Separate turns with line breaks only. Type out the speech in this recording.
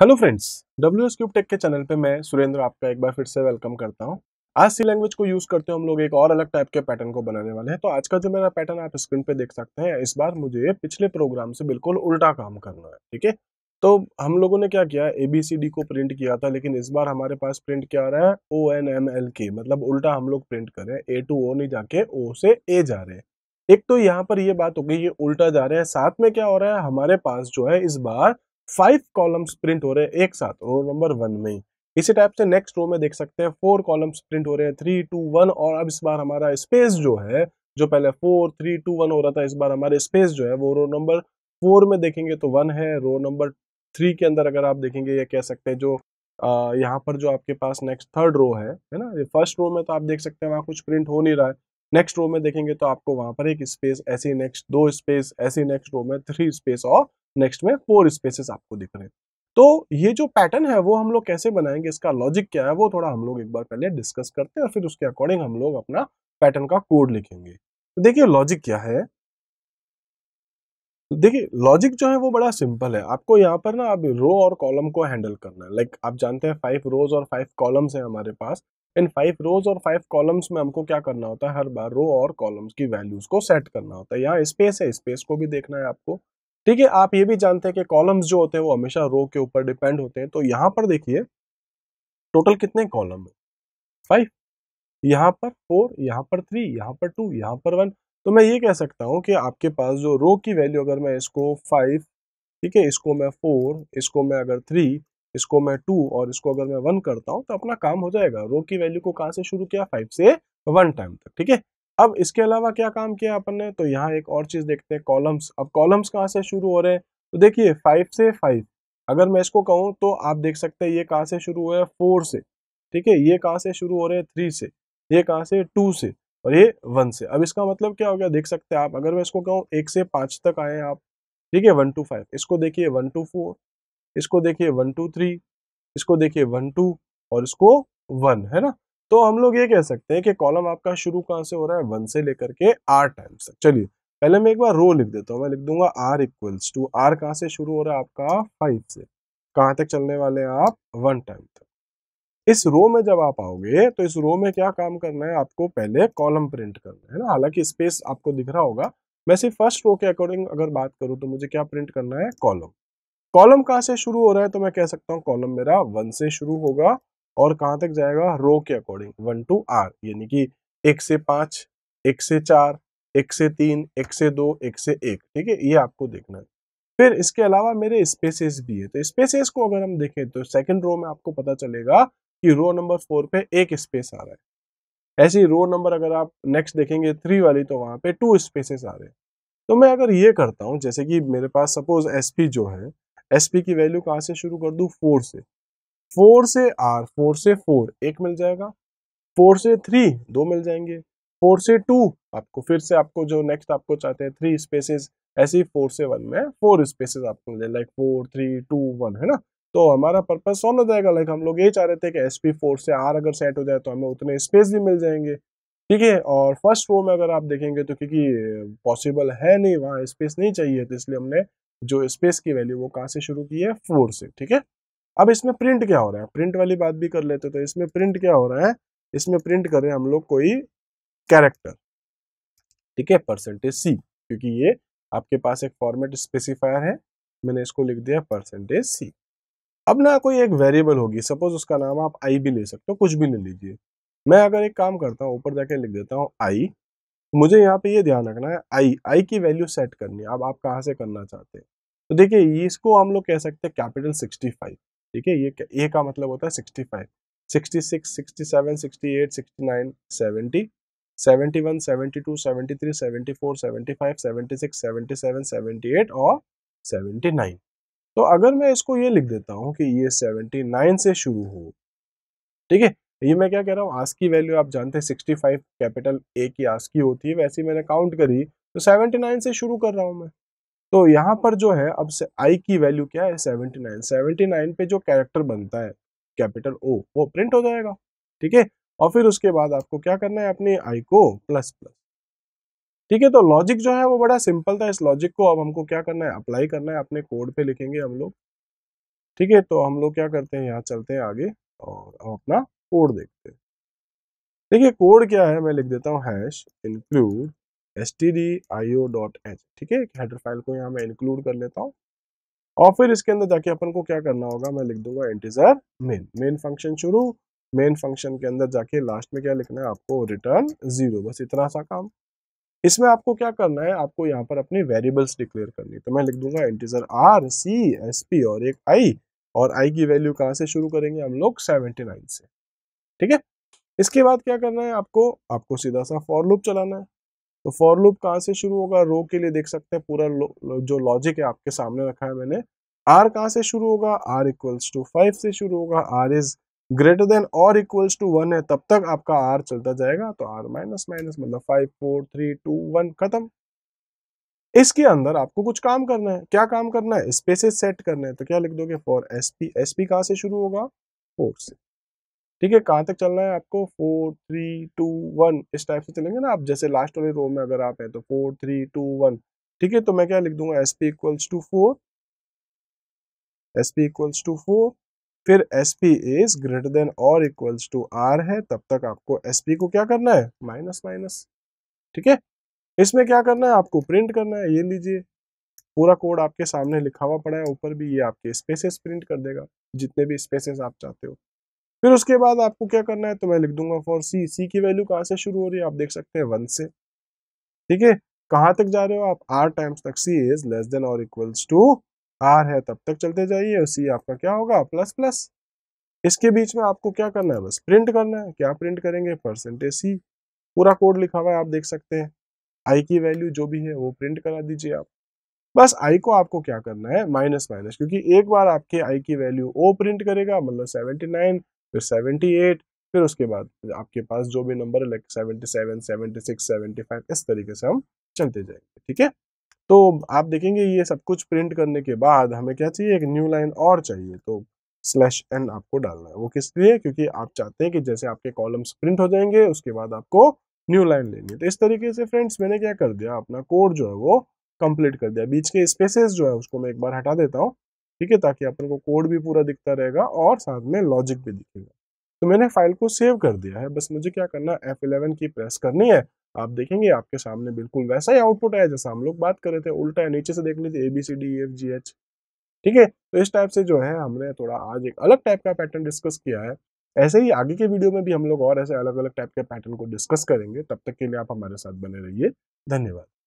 hello friends W S cube tech के channel पे मैं सुरेंद्र आपका एक बार फिर से वेलकम करता हूँ आज सी लैंग्वेज को यूज़ करते हुए हम लोग एक और अलग टाइप के पैटर्न को बनाने वाले हैं तो आज का जो मेरा पैटर्न आप स्क्रीन पे देख सकते हैं इस बार मुझे पिछले प्रोग्राम से बिल्कुल उल्टा काम करना है ठीक है तो हम लोगों ने क्या किया ए बी सी डी को प्रिंट किया था लेकिन इस बार हमारे पास प्रिंट क्या आ रहा है ओ एन एम एल के मतलब उल्टा हम लोग प्रिंट कर रहे हैं ए टू ओ नहीं जाके ओ से ए जा रहे हैं एक तो यहाँ पर ये बात हो गई ये उल्टा जा रहे हैं साथ में क्या हो रहा है हमारे पास जो है इस बार फाइव कॉलम्स प्रिंट हो रहे हैं एक साथ रो नंबर वन में ही इसी टाइप से नेक्स्ट रो में देख सकते हैं फोर कॉलम्स प्रिंट हो रहे हैं थ्री टू वन और अब इस बार हमारा स्पेस जो है जो पहले फोर थ्री टू वन हो रहा था इस बार हमारे स्पेस जो है वो रो नंबर फोर में देखेंगे तो वन है रो नंबर थ्री के अंदर अगर आप देखेंगे ये कह सकते हैं जो यहाँ पर जो आपके पास नेक्स्ट थर्ड रो है है ना ये फर्स्ट रो में तो आप देख सकते हैं वहाँ कुछ प्रिंट हो नहीं रहा है नेक्स्ट रो में देखेंगे तो आपको वहाँ पर एक स्पेस ऐसी नेक्स्ट दो स्पेस ऐसी नेक्स्ट रो में थ्री स्पेस और नेक्स्ट में फोर स्पेसेस आपको दिख रहे हैं तो ये जो पैटर्न है वो हम लोग कैसे बनाएंगे इसका लॉजिक क्या है वो थोड़ा हम लोग एक बार पहले डिस्कस करते हैं और फिर उसके अकॉर्डिंग हम लोग अपना पैटर्न का कोड लिखेंगे तो देखिए लॉजिक क्या है देखिए लॉजिक जो है वो बड़ा सिंपल है आपको यहाँ पर ना अब रो और कॉलम को हैंडल करना है लाइक आप जानते हैं फाइव रोज और फाइव कॉलम्स हैं हमारे पास इन फाइव रोज और फाइव कॉलम्स में हमको क्या करना होता है हर बार रो और कॉलम्स की वैल्यूज को सेट करना होता है यहाँ स्पेस है स्पेस को भी देखना है आपको ठीक है आप ये भी जानते हैं कि कॉलम्स जो होते हैं वो हमेशा रो के ऊपर डिपेंड होते हैं तो यहाँ पर देखिए टोटल कितने कॉलम है फाइव यहाँ पर फोर यहाँ पर थ्री यहाँ पर टू यहाँ पर वन तो मैं ये कह सकता हूँ कि आपके पास जो रो की वैल्यू अगर मैं इसको फाइव ठीक है इसको मैं फोर इसको मैं अगर थ्री इसको मैं टू और इसको अगर मैं वन करता हूँ तो अपना काम हो जाएगा रो की वैल्यू को कहाँ से शुरू किया फाइव से वन टाइम तक ठीक है अब इसके अलावा क्या काम किया अपन ने तो यहाँ एक और चीज़ देखते हैं कॉलम्स अब कॉलम्स कहाँ से शुरू हो रहे हैं तो देखिए फाइव से फाइव अगर मैं इसको कहूँ तो आप देख सकते हैं ये कहाँ से शुरू हुआ है फोर से ठीक है ये कहाँ से शुरू हो रहे हैं थ्री से ये कहाँ से टू से और ये वन से अब इसका मतलब क्या हो गया देख सकते हैं आप अगर मैं इसको कहूँ एक से पाँच तक आए आप ठीक है वन टू फाइव इसको देखिए वन टू फोर इसको देखिए वन टू थ्री इसको देखिए वन टू और इसको वन है ना तो हम लोग ये कह सकते हैं कि कॉलम आपका शुरू कहाँ से हो रहा है वन से लेकर के आर टाइम्स तक चलिए पहले मैं एक बार रो लिख देता हूँ मैं लिख दूंगा आर इक्वल्स टू आर कहाँ से शुरू हो रहा है आपका फाइव से कहाँ तक चलने वाले हैं आप वन टाइम तक इस रो में जब आप आओगे तो इस रो में क्या काम करना है आपको पहले कॉलम प्रिंट करना है ना हालांकि स्पेस आपको दिख रहा होगा मैं सिर्फ फर्स्ट रो के अकॉर्डिंग अगर बात करूँ तो मुझे क्या प्रिंट करना है कॉलम कॉलम कहाँ से शुरू हो रहा है तो मैं कह सकता हूँ कॉलम मेरा वन से शुरू होगा और कहाँ तक जाएगा रो के अकॉर्डिंग वन टू आर यानी कि एक से पाँच एक से चार एक से तीन एक से दो एक से एक ठीक है ये आपको देखना है फिर इसके अलावा मेरे स्पेसेस भी है तो स्पेसेस को अगर हम देखें तो सेकंड रो में आपको पता चलेगा कि रो नंबर फोर पे एक स्पेस आ रहा है ऐसे ही रो नंबर अगर आप नेक्स्ट देखेंगे थ्री वाली तो वहाँ पे टू स्पेसेस आ रहे हैं तो मैं अगर ये करता हूँ जैसे कि मेरे पास सपोज एस जो है एस की वैल्यू कहाँ से शुरू कर दूँ फोर से फोर से आर फोर से फोर एक मिल जाएगा फोर से थ्री दो मिल जाएंगे फोर से टू आपको फिर से आपको जो नेक्स्ट आपको चाहते हैं थ्री स्पेसेस ऐसे ही फोर से वन में फोर स्पेसेस आपको मिल जाए like four three two one है ना तो हमारा पर्पज सॉल्व हो जाएगा लाइक हम लोग ये चाह रहे थे कि एस पी फोर से आर अगर सेट हो जाए तो हमें उतने स्पेस भी मिल जाएंगे ठीक है और फर्स्ट रो में अगर आप देखेंगे तो क्योंकि पॉसिबल है नहीं वहाँ स्पेस नहीं चाहिए तो इसलिए हमने जो स्पेस की वैल्यू वो कहाँ से शुरू की है फोर से ठीक है अब इसमें प्रिंट क्या हो रहा है प्रिंट वाली बात भी कर लेते तो इसमें प्रिंट क्या हो रहा है इसमें प्रिंट करें हम लोग कोई कैरेक्टर ठीक है परसेंटेज सी क्योंकि ये आपके पास एक फॉर्मेट स्पेसिफायर है मैंने इसको लिख दिया परसेंटेज सी अब ना कोई एक वेरिएबल होगी सपोज उसका नाम आप आई भी ले सकते हो कुछ भी ले लीजिए मैं अगर एक काम करता हूँ ऊपर जाके लिख देता हूँ आई तो मुझे यहाँ पे ये ध्यान रखना है आई आई की वैल्यू सेट करनी है अब आप कहाँ से करना चाहते हैं तो देखिए इसको हम लोग कह सकते हैं कैपिटल सिक्सटी फाइव ठीक है ये ए का मतलब होता है sixty five sixty six sixty seven sixty eight sixty nine seventy seventy one seventy two seventy three seventy four seventy five seventy six seventy seven seventy eight और सेवेंटी नाइन तो अगर मैं इसको ये लिख देता हूँ कि ये सेवेंटी नाइन से शुरू हो ठीक है ये मैं क्या कह रहा हूँ आज की वैल्यू आप जानते हैं सिक्सटी फाइव कैपिटल ए की आज की होती है वैसी मैंने काउंट करी तो सेवेंटी नाइन से शुरू कर रहा हूँ मैं तो यहाँ पर जो है अब से आई की वैल्यू क्या है सेवेंटी नाइन सेवेंटी नाइन पे जो कैरेक्टर बनता है कैपिटल ओ वो प्रिंट हो जाएगा ठीक है और फिर उसके बाद आपको क्या करना है अपने आई को प्लस प्लस ठीक है तो लॉजिक जो है वो बड़ा सिंपल था इस लॉजिक को अब हमको क्या करना है अप्लाई करना है अपने कोड पे लिखेंगे हम लोग ठीक है तो हम लोग क्या करते हैं यहाँ चलते हैं आगे और अपना कोड देखते हैं देखिए कोड क्या है मैं लिख देता हूँ hash include S T D I O dot H ठीक है हेडर फाइल को यहाँ मैं इंक्लूड कर लेता हूँ और फिर इसके अंदर जाके अपन को क्या करना होगा मैं लिख दूंगा इंटीजर मेन मेन फंक्शन शुरू मेन फंक्शन के अंदर जाके लास्ट में क्या लिखना है आपको रिटर्न जीरो बस इतना सा काम इसमें आपको क्या करना है आपको यहाँ पर अपनी वेरिएबल्स डिक्लेयर करनी है तो मैं लिख दूंगा integer R C S P और एक आई और आई की वैल्यू कहाँ से शुरू करेंगे हम लोग सेवेंटी नाइन से ठीक है इसके बाद क्या करना है आपको आपको सीधा सा फॉर लूप चलाना है तो फॉर लूप कहाँ से शुरू होगा रो के लिए देख सकते हैं पूरा जो लॉजिक है आपके सामने रखा है मैंने आर कहाँ से शुरू होगा आर इक्वल्स टू फाइव से शुरू होगा आर इज ग्रेटर देन और इक्वल्स टू वन है तब तक आपका आर चलता जाएगा तो आर माइनस माइनस मतलब five four three two one खत्म इसके अंदर आपको कुछ काम करना है क्या काम करना है स्पेसेस सेट करना है तो क्या लिख दोगे for S P S P कहाँ से शुरू होगा फोर से ठीक है कहाँ तक चलना है आपको फोर थ्री टू वन इस टाइप से चलेंगे ना आप जैसे लास्ट वाले रो में अगर आप हैं तो फोर थ्री टू वन ठीक है तो मैं क्या लिख दूंगा S P equals to four S P equals to four फिर S P is greater than और इक्वल्स टू आर है तब तक आपको एस पी को क्या करना है माइनस माइनस ठीक है इसमें क्या करना है आपको प्रिंट करना है ये लीजिए पूरा कोड आपके सामने लिखा हुआ पड़ा है ऊपर भी ये आपके स्पेसेस प्रिंट कर देगा जितने भी स्पेसेस आप चाहते हो फिर उसके बाद आपको क्या करना है तो मैं लिख दूंगा फॉर सी सी की वैल्यू कहाँ से शुरू हो रही है आप देख सकते हैं वन से ठीक है कहाँ तक जा रहे हो आप आर टाइम्स तक सी इज लेस देन और इक्वल्स टू आर है तब तक चलते जाइए सी आपका क्या होगा प्लस प्लस इसके बीच में आपको क्या करना है बस प्रिंट करना है क्या प्रिंट करेंगे परसेंटेज सी पूरा कोड लिखा हुआ है आप देख सकते हैं आई की वैल्यू जो भी है वो प्रिंट करा दीजिए आप बस आई को आपको क्या करना है माइनस माइनस क्योंकि एक बार आपके आई की वैल्यू ओ प्रिंट करेगा मतलब सेवेंटी नाइन फिर सेवेंटी एट फिर उसके बाद आपके पास जो भी नंबर है like seventy seven seventy six seventy five इस तरीके से हम चलते जाएंगे ठीक है तो आप देखेंगे ये सब कुछ प्रिंट करने के बाद हमें क्या चाहिए एक न्यू लाइन और चाहिए तो स्लैश एन आपको डालना है वो किस लिए क्योंकि आप चाहते हैं कि जैसे आपके कॉलम्स प्रिंट हो जाएंगे उसके बाद आपको न्यू लाइन लेनी है तो इस तरीके से फ्रेंड्स मैंने क्या कर दिया अपना कोड जो है वो कंप्लीट कर दिया बीच के स्पेसेस जो है उसको मैं एक बार हटा देता हूँ ठीक है ताकि अपन को कोड भी पूरा दिखता रहेगा और साथ में लॉजिक भी दिखेगा तो मैंने फाइल को सेव कर दिया है बस मुझे क्या करना है इलेवन की प्रेस करनी है आप देखेंगे आपके सामने बिल्कुल वैसा ही आउटपुट आया जैसा हम लोग बात कर रहे थे उल्टा है नीचे से देख लीजिए A B C D F G H ठीक है तो इस टाइप से जो है हमने थोड़ा आज एक अलग टाइप का पैटर्न डिस्कस किया है ऐसे ही आगे के वीडियो में भी हम लोग और ऐसे अलग अलग टाइप के पैटर्न को डिस्कस करेंगे तब तक के लिए आप हमारे साथ बने रहिए धन्यवाद